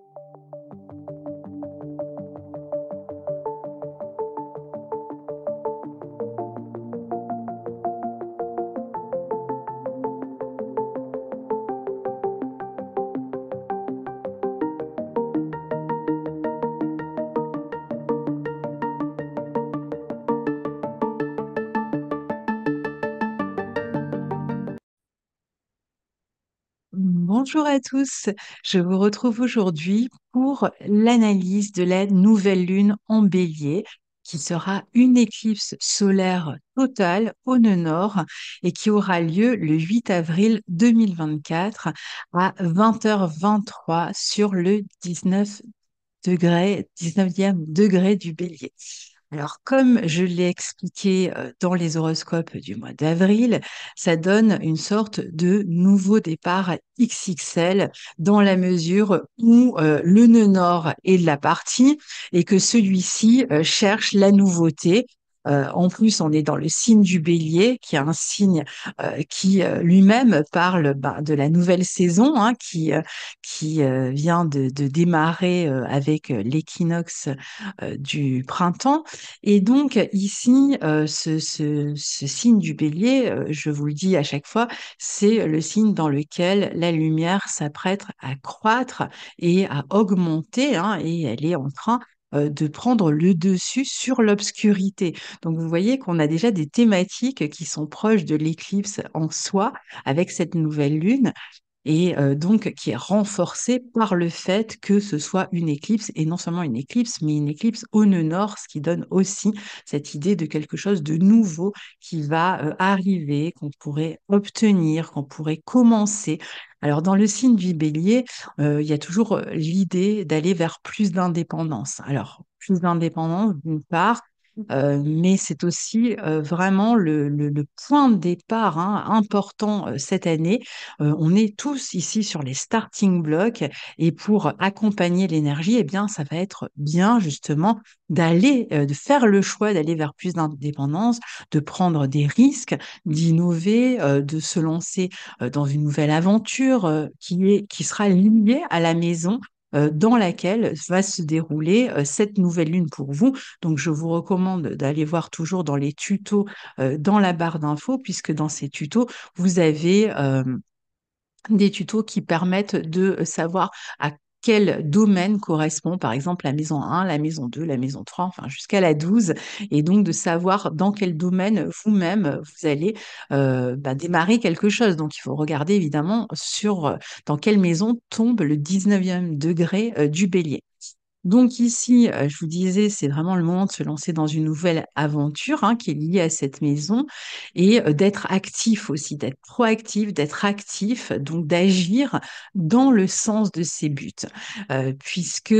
you Bonjour à tous, je vous retrouve aujourd'hui pour l'analyse de la nouvelle lune en bélier qui sera une éclipse solaire totale au nord et qui aura lieu le 8 avril 2024 à 20h23 sur le 19 19e degré du bélier. Alors, comme je l'ai expliqué euh, dans les horoscopes du mois d'avril, ça donne une sorte de nouveau départ XXL dans la mesure où euh, le nœud nord est de la partie et que celui-ci euh, cherche la nouveauté euh, en plus, on est dans le signe du bélier, qui est un signe euh, qui euh, lui-même parle ben, de la nouvelle saison, hein, qui, vient de, démarrer avec l'équinoxe du printemps. Et donc, ici, ce, signe du bélier, je vous le dis à chaque fois, c'est le signe dans lequel la lumière s'apprête à croître et à augmenter, hein, et elle est en train euh, de prendre le dessus sur l'obscurité. Donc vous voyez qu'on a déjà des thématiques qui sont proches de l'éclipse en soi avec cette nouvelle lune et donc qui est renforcée par le fait que ce soit une éclipse, et non seulement une éclipse, mais une éclipse au nœud nord, ce qui donne aussi cette idée de quelque chose de nouveau qui va arriver, qu'on pourrait obtenir, qu'on pourrait commencer. Alors dans le signe du bélier, il y a toujours l'idée d'aller vers plus d'indépendance. Alors plus d'indépendance d'une part, Mmh. Euh, mais c'est aussi vraiment le, point de départ hein, important cette année. on est tous ici sur les starting blocks et pour accompagner l'énergie, eh bien, ça va être bien justement d'aller, de faire le choix d'aller vers plus d'indépendance, de prendre des risques, d'innover, de se lancer dans une nouvelle aventure qui, est, qui sera liée à la maison euh, dans laquelle va se dérouler euh, cette nouvelle lune pour vous. Donc, je vous recommande d'aller voir toujours dans les tutos, euh, dans la barre d'infos, puisque dans ces tutos, vous avez des tutos qui permettent de savoir à quel domaine correspond par exemple la maison 1, la maison 2, la maison 3, enfin jusqu'à la 12, et donc de savoir dans quel domaine vous-même vous allez euh, bah, démarrer quelque chose. Donc il faut regarder évidemment sur dans quelle maison tombe le 19e degré euh, du bélier. Donc ici, euh, je vous disais, c'est vraiment le moment de se lancer dans une nouvelle aventure hein, qui est liée à cette maison et euh, d'être actif aussi, d'être proactif, d'être actif, donc d'agir dans le sens de ses buts, euh, puisque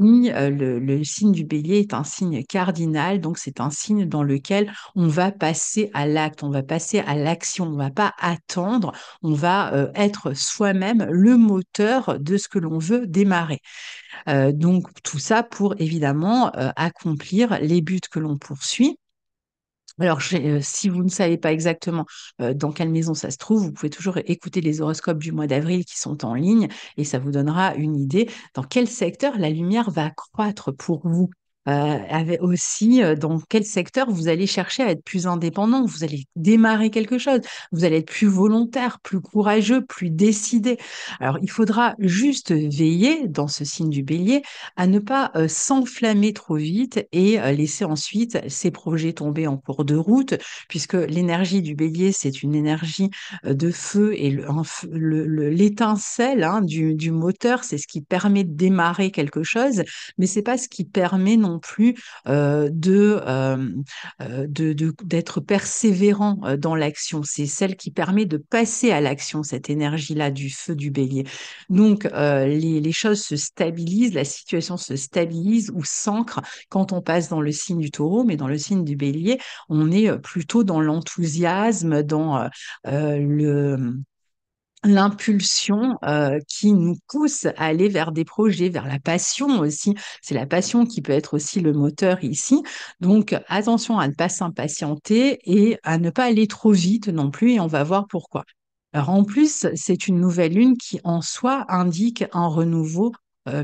le, signe du bélier est un signe cardinal, donc c'est un signe dans lequel on va passer à l'acte, on va passer à l'action, on ne va pas attendre, on va être soi-même le moteur de ce que l'on veut démarrer. donc tout ça pour évidemment accomplir les buts que l'on poursuit. Alors, euh, si vous ne savez pas exactement euh, dans quelle maison ça se trouve, vous pouvez toujours écouter les horoscopes du mois d'avril qui sont en ligne et ça vous donnera une idée dans quel secteur la lumière va croître pour vous avec aussi dans quel secteur vous allez chercher à être plus indépendant, vous allez démarrer quelque chose, vous allez être plus volontaire, plus courageux, plus décidé. Alors il faudra juste veiller dans ce signe du bélier à ne pas s'enflammer trop vite et laisser ensuite ces projets tomber en cours de route, puisque l'énergie du bélier, c'est une énergie de feu et l'étincelle le, hein, du, du moteur, c'est ce qui permet de démarrer quelque chose, mais c'est pas ce qui permet non plus de, d'être persévérant dans l'action. C'est celle qui permet de passer à l'action, cette énergie-là du feu du bélier. Donc, les, choses se stabilisent, la situation se stabilise ou s'ancre quand on passe dans le signe du taureau, mais dans le signe du bélier, on est plutôt dans l'enthousiasme, dans le l'impulsion qui nous pousse à aller vers des projets, vers la passion aussi. C'est la passion qui peut être aussi le moteur ici. Donc attention à ne pas s'impatienter et à ne pas aller trop vite non plus et on va voir pourquoi. Alors en plus, c'est une nouvelle lune qui en soi indique un renouveau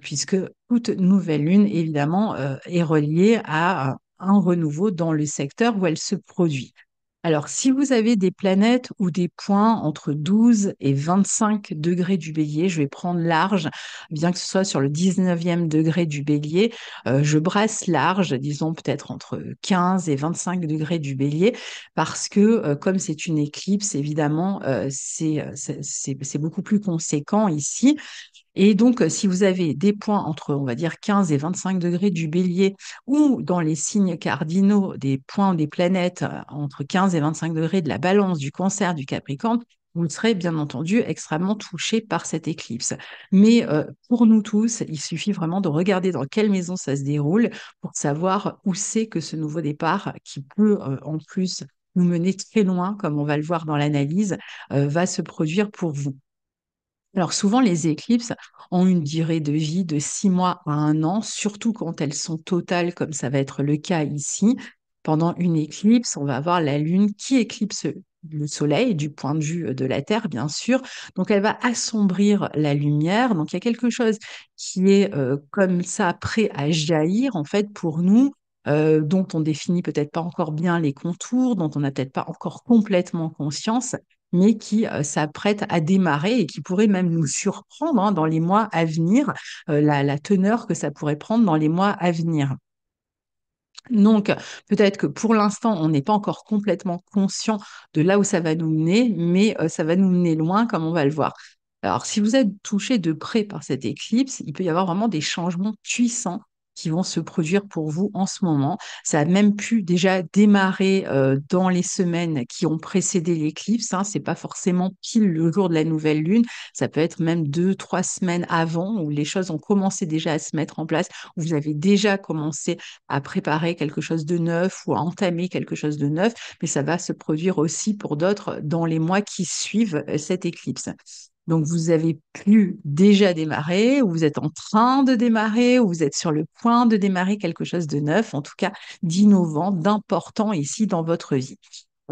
puisque toute nouvelle lune évidemment est reliée à un renouveau dans le secteur où elle se produit. Alors, si vous avez des planètes ou des points entre 12 et 25 degrés du bélier, je vais prendre large, bien que ce soit sur le 19e degré du bélier, euh, je brasse large, disons peut-être entre 15 et 25 degrés du bélier, parce que euh, comme c'est une éclipse, évidemment, euh, c'est beaucoup plus conséquent ici. Et donc, euh, si vous avez des points entre, on va dire, 15 et 25 degrés du bélier, ou dans les signes cardinaux, des points des planètes euh, entre 15 et 25 degrés de la balance, du cancer, du capricorne, vous serez bien entendu extrêmement touché par cette éclipse. Mais euh, pour nous tous, il suffit vraiment de regarder dans quelle maison ça se déroule pour savoir où c'est que ce nouveau départ qui peut en plus nous mener très loin, comme on va le voir dans l'analyse, va se produire pour vous. Alors souvent, les éclipses ont une durée de vie de six mois à un an, surtout quand elles sont totales, comme ça va être le cas ici. Pendant une éclipse, on va avoir la Lune qui éclipse le Soleil du point de vue de la Terre, bien sûr. Donc elle va assombrir la lumière. Donc il y a quelque chose qui est euh, comme ça prêt à jaillir, en fait, pour nous. Euh, dont on définit peut-être pas encore bien les contours, dont on n'a peut-être pas encore complètement conscience, mais qui euh, s'apprête à démarrer et qui pourrait même nous surprendre hein, dans les mois à venir, euh, la, teneur que ça pourrait prendre dans les mois à venir. Donc, peut-être que pour l'instant, on n'est pas encore complètement conscient de là où ça va nous mener, mais euh, ça va nous mener loin, comme on va le voir. Alors, si vous êtes touché de près par cette éclipse, il peut y avoir vraiment des changements puissants qui vont se produire pour vous en ce moment. Ça a même pu déjà démarrer euh, dans les semaines qui ont précédé l'éclipse. Hein. Ce n'est pas forcément pile le jour de la nouvelle lune. Ça peut être même deux, trois semaines avant où les choses ont commencé déjà à se mettre en place, où vous avez déjà commencé à préparer quelque chose de neuf ou à entamer quelque chose de neuf. Mais ça va se produire aussi pour d'autres dans les mois qui suivent euh, cette éclipse. Donc vous avez pu déjà démarrer, ou vous êtes en train de démarrer, ou vous êtes sur le point de démarrer quelque chose de neuf, en tout cas d'innovant, d'important ici dans votre vie.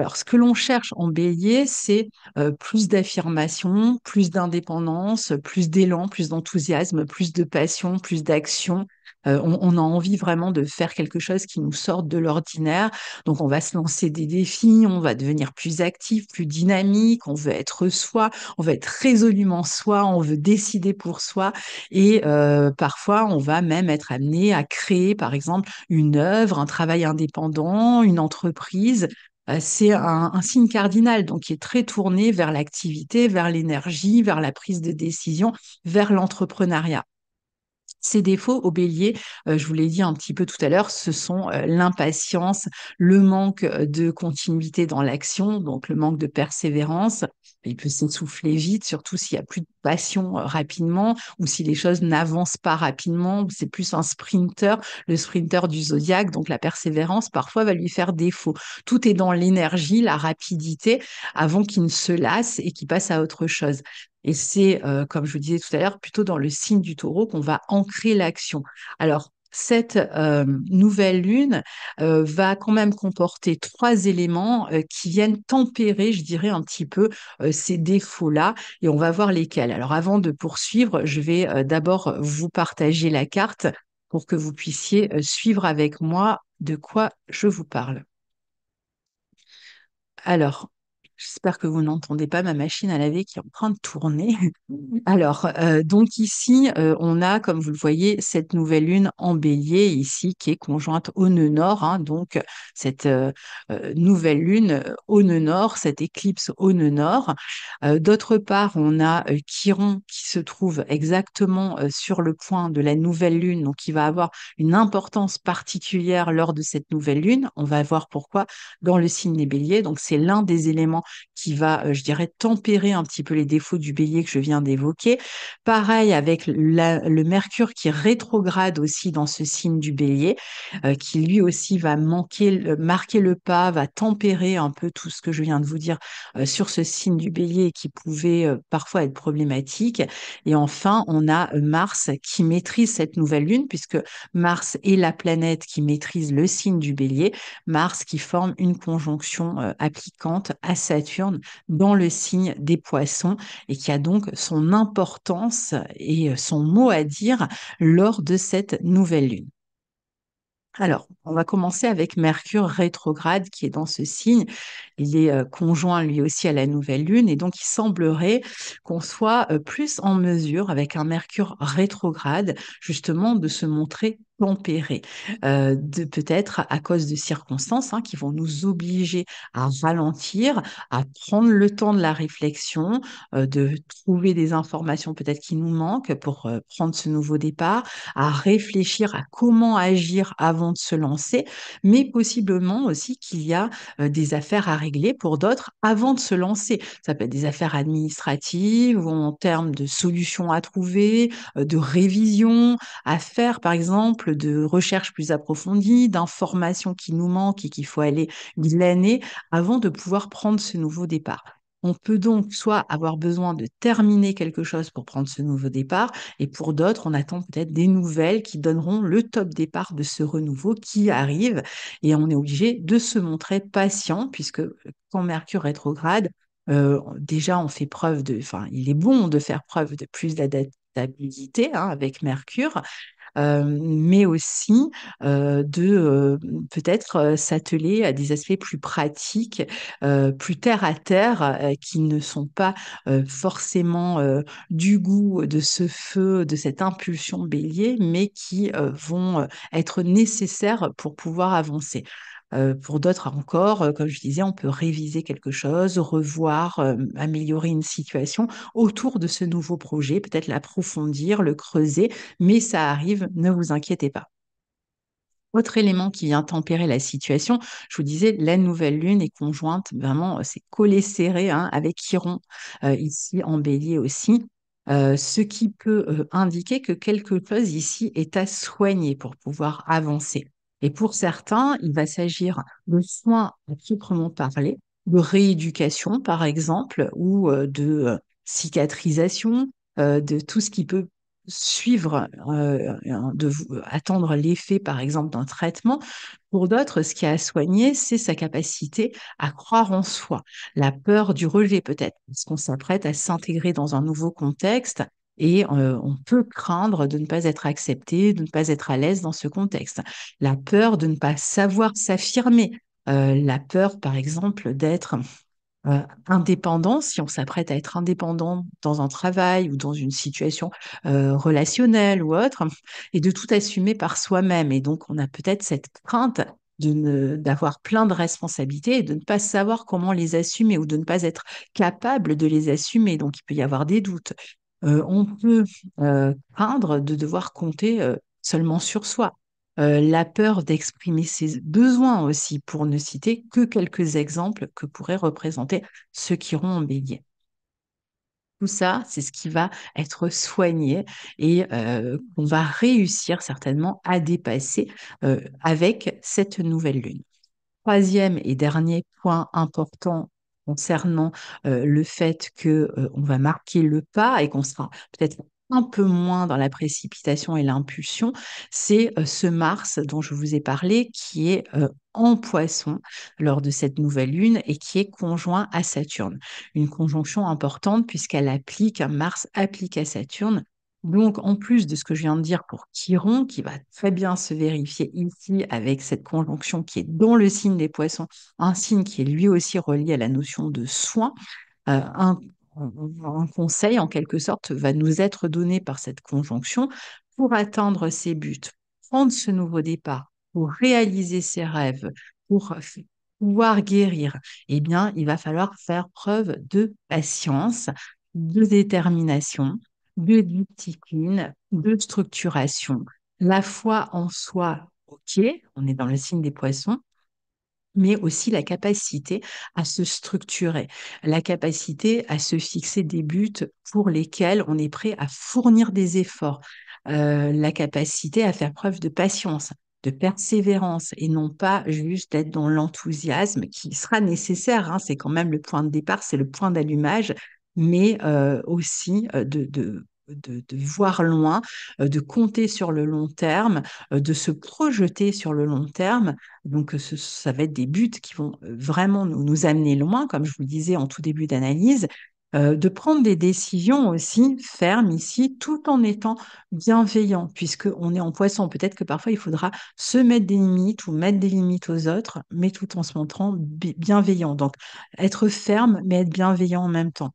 Alors, ce que l'on cherche en bélier, c'est euh, plus d'affirmation, plus d'indépendance, plus d'élan, plus d'enthousiasme, plus de passion, plus d'action. Euh, on, a envie vraiment de faire quelque chose qui nous sorte de l'ordinaire. Donc, on va se lancer des défis, on va devenir plus actif, plus dynamique, on veut être soi, on veut être résolument soi, on veut décider pour soi. Et euh, parfois, on va même être amené à créer, par exemple, une œuvre, un travail indépendant, une entreprise euh, c'est un, signe cardinal, donc qui est très tourné vers l'activité, vers l'énergie, vers la prise de décision, vers l'entrepreneuriat. Ces défauts au bélier, euh, je vous l'ai dit un petit peu tout à l'heure, ce sont euh, l'impatience, le manque euh, de continuité dans l'action, donc le manque de persévérance. Il peut s'essouffler vite, surtout s'il n'y a plus de passion rapidement ou si les choses n'avancent pas rapidement. C'est plus un sprinter, le sprinter du zodiaque, donc la persévérance parfois va lui faire défaut. Tout est dans l'énergie, la rapidité, avant qu'il ne se lasse et qu'il passe à autre chose. Et c'est, euh, comme je vous disais tout à l'heure, plutôt dans le signe du taureau qu'on va ancrer l'action. Alors, cette euh, nouvelle lune euh, va quand même comporter trois éléments qui viennent tempérer, je dirais, un petit peu ces défauts-là, et on va voir lesquels. Alors avant de poursuivre, je vais d'abord vous partager la carte pour que vous puissiez suivre avec moi de quoi je vous parle. Alors, J'espère que vous n'entendez pas ma machine à laver qui est en train de tourner. Alors, euh, donc ici, euh, on a, comme vous le voyez, cette nouvelle lune en bélier ici qui est conjointe au nœud nord. Hein. donc, cette euh, nouvelle lune au nœud nord, cette éclipse au nœud nord. D'autre part, on a Chiron qui se trouve exactement sur le point de la nouvelle lune, donc il va avoir une importance particulière lors de cette nouvelle lune. On va voir pourquoi dans le signe des béliers. Donc, c'est l'un des éléments qui va, euh, je dirais, tempérer un petit peu les défauts du bélier que je viens d'évoquer. Pareil avec le mercure qui rétrograde aussi dans ce signe du bélier, euh, qui lui aussi va manquer, marquer le pas, va tempérer un peu tout ce que je viens de vous dire euh, sur ce signe du bélier qui pouvait parfois être problématique. Et enfin, on a Mars qui maîtrise cette nouvelle lune, puisque Mars est la planète qui maîtrise le signe du bélier, Mars qui forme une conjonction appliquante à sa dans le signe des poissons et qui a donc son importance et euh, son mot à dire lors de cette nouvelle lune. Alors, on va commencer avec Mercure rétrograde qui est dans ce signe. Il est euh, conjoint lui aussi à la nouvelle lune et donc il semblerait qu'on soit euh, plus en mesure avec un Mercure rétrograde justement de se montrer tempérer, de peut-être à cause de circonstances hein, qui vont nous obliger à ralentir, à prendre le temps de la réflexion, de trouver des informations peut-être qui nous manquent pour prendre ce nouveau départ, à réfléchir à comment agir avant de se lancer, mais possiblement aussi qu'il y a des affaires à régler pour d'autres avant de se lancer. Ça peut être des affaires administratives ou en termes de solutions à trouver, de révisions à faire par exemple de recherches plus approfondies, d'informations qui nous manquent et qu'il faut aller l'année avant de pouvoir prendre ce nouveau départ. On peut donc soit avoir besoin de terminer quelque chose pour prendre ce nouveau départ, et pour d'autres, on attend peut-être des nouvelles qui donneront le top départ de ce renouveau qui arrive, et on est obligé de se montrer patient, puisque quand Mercure rétrograde, euh, déjà on fait preuve de, enfin, il est bon de faire preuve de plus d'adaptabilité hein, avec Mercure, euh, mais aussi euh, de euh, peut-être s'atteler à des aspects plus pratiques, plus terre à terre, qui ne sont pas forcément du goût de ce feu, de cette impulsion bélier, mais qui vont être nécessaires pour pouvoir avancer pour d'autres encore, comme je disais, on peut réviser quelque chose, revoir, améliorer une situation autour de ce nouveau projet, peut-être l'approfondir, le creuser, mais ça arrive, ne vous inquiétez pas. Autre élément qui vient tempérer la situation, je vous disais, la nouvelle lune est conjointe, vraiment, c'est collé serré hein, avec Chiron, ici en bélier aussi. ce qui peut indiquer que quelque chose ici est à soigner pour pouvoir avancer. Et pour certains, il va s'agir de soins à proprement parler, de rééducation par exemple, ou euh, de euh, cicatrisation, euh, de tout ce qui peut suivre, de attendre l'effet, par exemple, d'un traitement. Pour d'autres, ce qui a à soigner, c'est sa capacité à croire en soi. La peur du rejet, peut-être, parce qu'on s'apprête à s'intégrer dans un nouveau contexte et euh, on peut craindre de ne pas être accepté, de ne pas être à l'aise dans ce contexte. La peur de ne pas savoir s'affirmer, euh, la peur par exemple d'être euh, indépendant, si on s'apprête à être indépendant dans un travail ou dans une situation relationnelle ou autre, et de tout assumer par soi-même. Et donc, on a peut-être cette crainte d'avoir plein de responsabilités et de ne pas savoir comment les assumer ou de ne pas être capable de les assumer. Donc, il peut y avoir des doutes, euh, on peut euh, craindre de devoir compter euh, seulement sur soi. la peur d'exprimer ses besoins aussi, pour ne citer que quelques exemples que pourraient représenter ceux qui iront en bélier. Tout ça, c'est ce qui va être soigné et qu'on va réussir certainement à dépasser avec cette nouvelle lune. Troisième et dernier point important concernant le fait que on va marquer le pas et qu'on sera peut-être un peu moins dans la précipitation et l'impulsion, c'est ce Mars dont je vous ai parlé qui est en poisson lors de cette nouvelle lune et qui est conjoint à Saturne. Une conjonction importante puisqu'elle applique, Mars applique à Saturne donc, en plus de ce que je viens de dire pour Chiron, qui va très bien se vérifier ici avec cette conjonction qui est dans le signe des poissons, un signe qui est lui aussi relié à la notion de soin, euh, un, un conseil en quelque sorte va nous être donné par cette conjonction pour atteindre ses buts, prendre ce nouveau départ, pour réaliser ses rêves, pour pouvoir guérir, eh bien, il va falloir faire preuve de patience, de détermination, de discipline, de structuration. La foi en soi, ok, on est dans le signe des poissons, mais aussi la capacité à se structurer, la capacité à se fixer des buts pour lesquels on est prêt à fournir des efforts, euh, la capacité à faire preuve de patience, de persévérance et non pas juste d'être dans l'enthousiasme qui sera nécessaire. Hein. c'est quand même le point de départ, c'est le point d'allumage, mais aussi de, de voir loin, de compter sur le long terme, de se projeter sur le long terme. Donc, ça va être des buts qui vont vraiment nous, amener loin, comme je vous le disais en tout début d'analyse. de prendre des décisions aussi fermes ici, tout en étant bienveillant, puisqu'on est en poisson. Peut-être que parfois, il faudra se mettre des limites ou mettre des limites aux autres, mais tout en se montrant bienveillant. Donc, être ferme, mais être bienveillant en même temps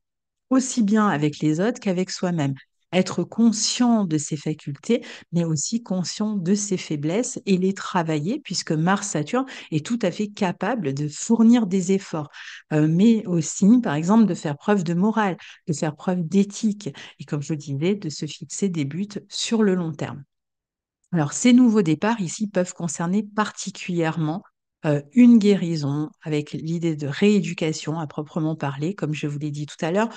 aussi bien avec les autres qu'avec soi-même. Être conscient de ses facultés, mais aussi conscient de ses faiblesses et les travailler, puisque Mars-Saturne est tout à fait capable de fournir des efforts, euh, mais aussi, par exemple, de faire preuve de morale, de faire preuve d'éthique, et comme je disais, de se fixer des buts sur le long terme. Alors, ces nouveaux départs ici peuvent concerner particulièrement euh, une guérison, avec l'idée de rééducation à proprement parler, comme je vous l'ai dit tout à l'heure.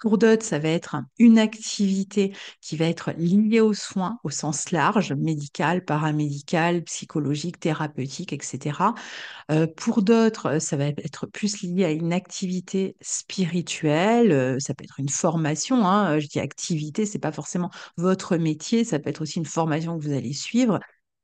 Pour d'autres, ça va être une activité qui va être liée aux soins au sens large, médical, paramédical, psychologique, thérapeutique, etc. Euh, pour d'autres, euh, ça va être plus lié à une activité spirituelle, ça peut être une formation, hein, je dis activité, c'est pas forcément votre métier, ça peut être aussi une formation que vous allez suivre,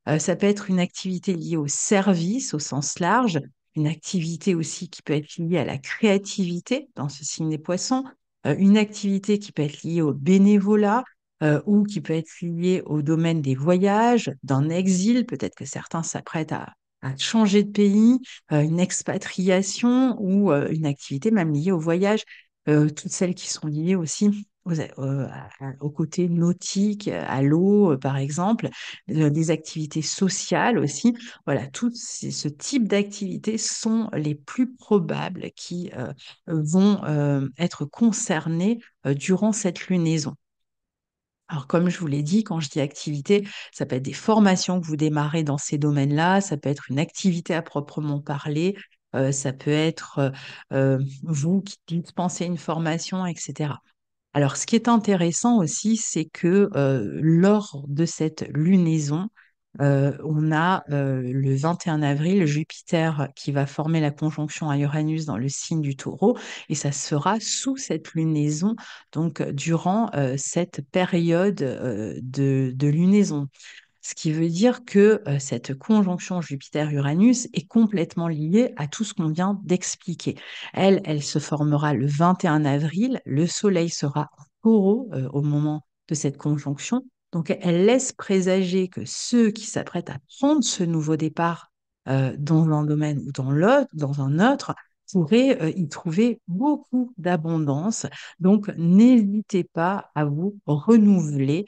euh, ça peut être une activité liée au service au sens large, une activité aussi qui peut être liée à la créativité dans ce signe des poissons, euh, une activité qui peut être liée au bénévolat euh, ou qui peut être liée au domaine des voyages, d'un exil, peut-être que certains s'apprêtent à, à, changer de pays, une expatriation ou une activité même liée au voyage, toutes celles qui sont liées aussi au euh, côté nautique, euh, à l'eau, euh, par exemple, des activités sociales aussi. Voilà, tout ce type d'activités sont les plus probables qui vont être concernées durant cette lunaison. Alors, comme je vous l'ai dit, quand je dis activité, ça peut être des formations que vous démarrez dans ces domaines-là, ça peut être une activité à proprement parler, ça peut être vous qui dispensez une formation, etc. Alors, ce qui est intéressant aussi, c'est que lors de cette lunaison, on a le 21 avril Jupiter qui va former la conjonction à Uranus dans le signe du taureau et ça sera sous cette lunaison, donc durant cette période de, de, lunaison. Ce qui veut dire que euh, cette conjonction Jupiter-Uranus est complètement liée à tout ce qu'on vient d'expliquer. Elle, elle se formera le 21 avril, le Soleil sera en taureau euh, au moment de cette conjonction. Donc elle laisse présager que ceux qui s'apprêtent à prendre ce nouveau départ euh, dans un domaine ou dans l'autre, dans un autre, pourrez euh, y trouver beaucoup d'abondance. Donc, n'hésitez pas à vous renouveler.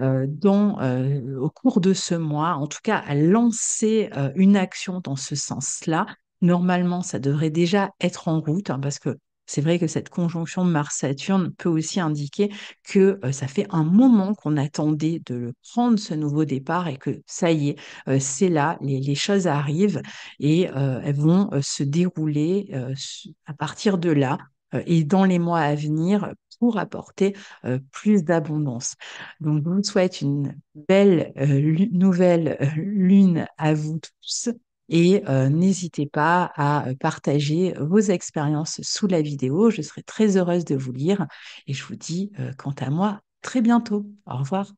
Euh, dans, euh, au cours de ce mois, en tout cas à lancer une action dans ce sens-là. Normalement, ça devrait déjà être en route hein, parce que c'est vrai que cette conjonction Mars-Saturne peut aussi indiquer que ça fait un moment qu'on attendait de prendre ce nouveau départ et que ça y est, c'est là, les, choses arrivent et elles vont se dérouler à partir de là et dans les mois à venir pour apporter plus d'abondance. Donc, je vous souhaite une belle nouvelle lune à vous tous et n'hésitez pas à partager vos expériences sous la vidéo. Je serai très heureuse de vous lire et je vous dis, quant à moi, très bientôt. Au revoir.